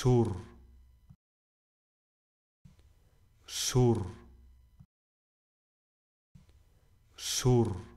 سور سور سور